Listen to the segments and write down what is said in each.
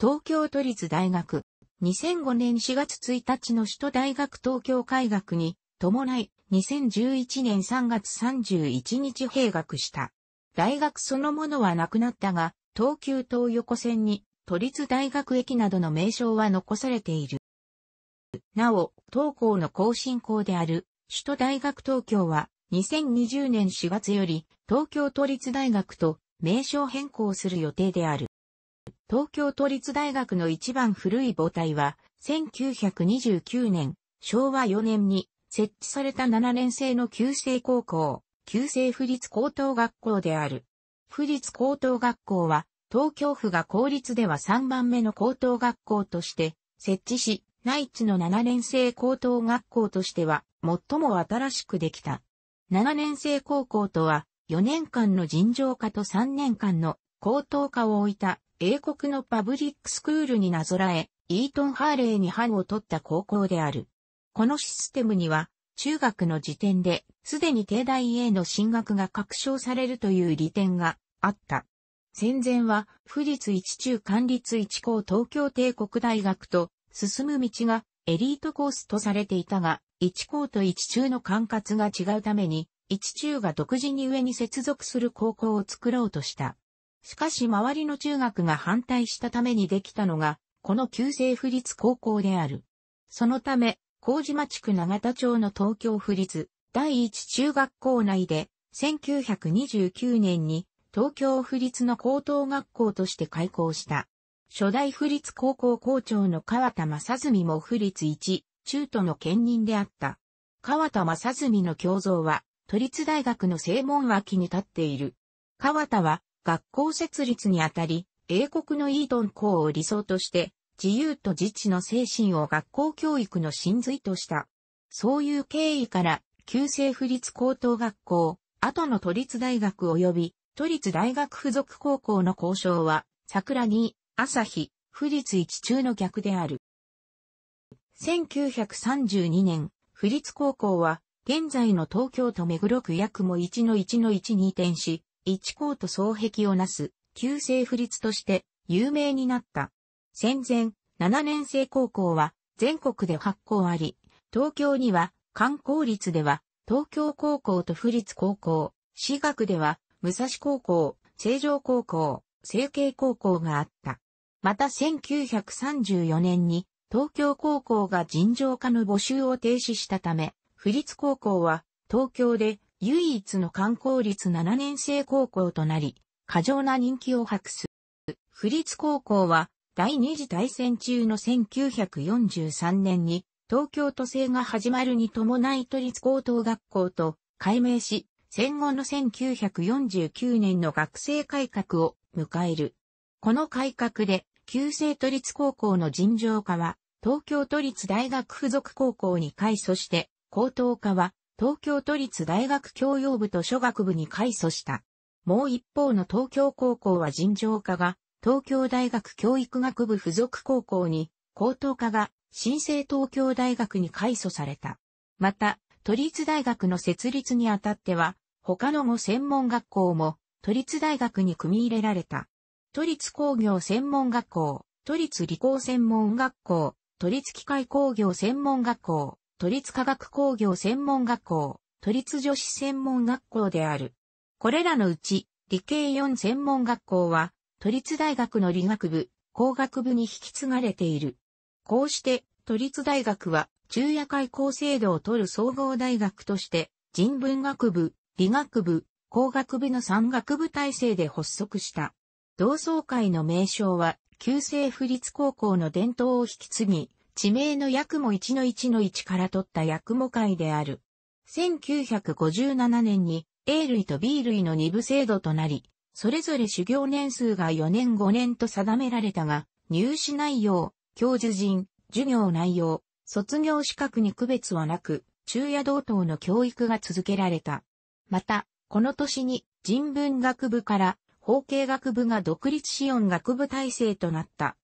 東京都立大学。2005年4月1日の首都大学東京開学に伴い2011年3月31日閉学した。大学そのものはなくなったが、東急東横線に都立大学駅などの名称は残されている。なお、東校の更新校である首都大学東京は2020年4月より東京都立大学と名称変更する予定である。東京都立大学の一番古い母体は、1929年、昭和4年に設置された7年生の旧制高校、旧制府立高等学校である。府立高等学校は、東京府が公立では3番目の高等学校として設置し、内地の7年生高等学校としては最も新しくできた。7年生高校とは4年間の尋常科と3年間の高等科を置いた英国のパブリックスクールになぞらえ、イートン・ハーレーに班を取った高校である。このシステムには、中学の時点で、すでに帝大への進学が確証されるという利点があった。戦前は、富立一中管立一校東京帝国大学と、進む道がエリートコースとされていたが、一校と一中の管轄が違うために、一中が独自に上に接続する高校を作ろうとした。しかし周りの中学が反対したためにできたのが、この旧制府立高校である。そのため、麹町区長田町の東京府立第一中学校内で、1929年に東京府立の高等学校として開校した。初代府立高校校長の川田正澄も府立一、中都の兼任であった。川田正澄の胸像は、都立大学の正門脇に立っている。川田は、学校設立にあたり、英国のイートン校を理想として、自由と自治の精神を学校教育の真髄とした。そういう経緯から、旧制府立高等学校、後の都立大学及び、都立大学附属高校の交渉は、桜に、朝日、府立一中の逆である。1932年、府立高校は、現在の東京都目黒区約も1の1の1に移転し、一校と双壁をなす、旧制府立として有名になった。戦前、7年生高校は全国で発校あり、東京には、観光立では、東京高校と府立高校、私学では、武蔵高校、成城高校、成慶高校があった。また1934年に、東京高校が尋常化の募集を停止したため、府立高校は、東京で唯一の観光率7年生高校となり、過剰な人気を博す。府立高校は、第二次大戦中の1943年に、東京都政が始まるに伴い都立高等学校と改名し、戦後の1949年の学生改革を迎える。この改革で、旧制都立高校の尋常化は、東京都立大学附属高校に改組して、高等科は東京都立大学教養部と書学部に改組した。もう一方の東京高校は尋常科が、東京大学教育学部附属高校に、高等科が、新生東京大学に改組された。また、都立大学の設立にあたっては、他の5専門学校も、都立大学に組み入れられた。都立工業専門学校、都立理工専門学校、都立機械工業専門学校、都立科学工業専門学校、都立女子専門学校である。これらのうち、理系4専門学校は、都立大学の理学部、工学部に引き継がれている。こうして、都立大学は、昼夜会校制度を取る総合大学として、人文学部、理学部、工学部の3学部体制で発足した。同窓会の名称は、旧制府立高校の伝統を引き継ぎ、地名の役も1の1の1から取った役も会である。1957年に A 類と B 類の2部制度となり、それぞれ修行年数が4年5年と定められたが、入試内容、教授人、授業内容、卒業資格に区別はなく、昼夜同等の教育が続けられた。また、この年に人文学部から法経学部が独立し音楽部体制となった。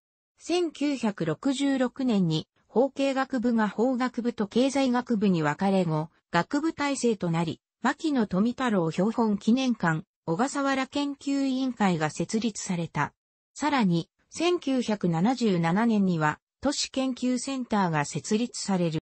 1966年に法経学部が法学部と経済学部に分かれ後、学部体制となり、牧野富太郎標本記念館、小笠原研究委員会が設立された。さらに、1977年には都市研究センターが設立される。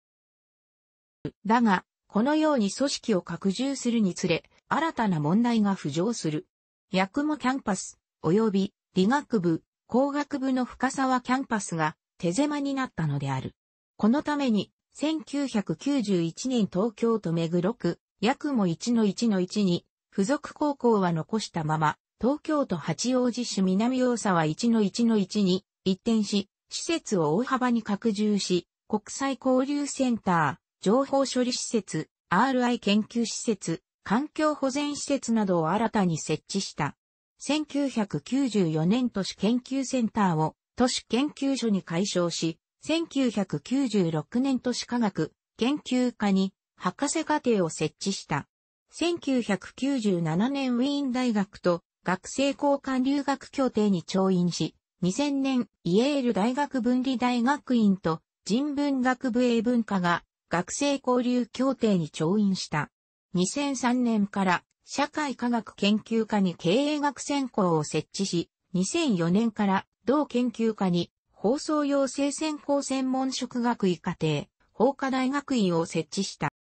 だが、このように組織を拡充するにつれ、新たな問題が浮上する。八もキャンパス、及び理学部、工学部の深沢キャンパスが手狭になったのである。このために、1991年東京都目黒区、約も1の1の1に、付属高校は残したまま、東京都八王子市南大沢1の1の1に一転し、施設を大幅に拡充し、国際交流センター、情報処理施設、RI 研究施設、環境保全施設などを新たに設置した。1994年都市研究センターを都市研究所に改称し、1996年都市科学研究科に博士課程を設置した。1997年ウィーン大学と学生交換留学協定に調印し、2000年イエール大学分離大学院と人文学部英文科が学生交流協定に調印した。2003年から社会科学研究科に経営学専攻を設置し、2004年から同研究科に放送用生専攻専門職学位課程、法科大学院を設置した。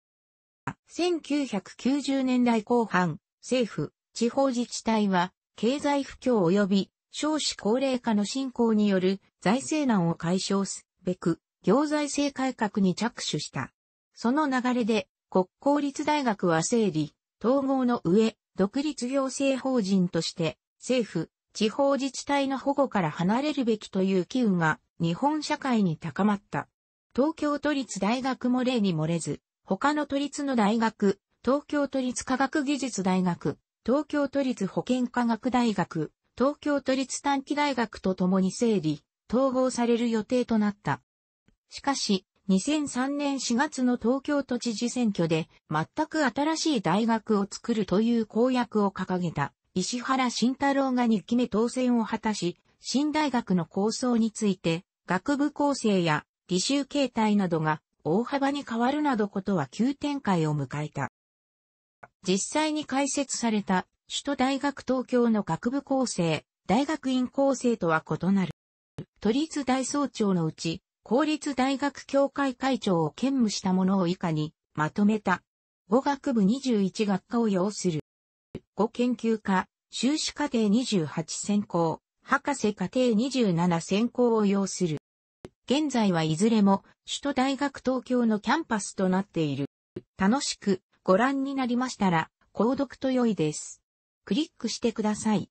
1990年代後半、政府、地方自治体は、経済不況及び少子高齢化の進行による財政難を解消すべく、行財政改革に着手した。その流れで、国公立大学は整理、統合の上、独立行政法人として、政府、地方自治体の保護から離れるべきという機運が日本社会に高まった。東京都立大学も例に漏れず、他の都立の大学、東京都立科学技術大学、東京都立保健科学大学、東京都立短期大学と共に整理、統合される予定となった。しかし、2003年4月の東京都知事選挙で全く新しい大学を作るという公約を掲げた石原慎太郎が2期目当選を果たし、新大学の構想について学部構成や履修形態などが大幅に変わるなどことは急展開を迎えた。実際に開設された首都大学東京の学部構成、大学院構成とは異なる。都立大総長のうち、公立大学協会会長を兼務したものを以下にまとめた。語学部21学科を要する。語研究科、修士課程28専攻、博士課程27専攻を要する。現在はいずれも首都大学東京のキャンパスとなっている。楽しくご覧になりましたら、購読と良いです。クリックしてください。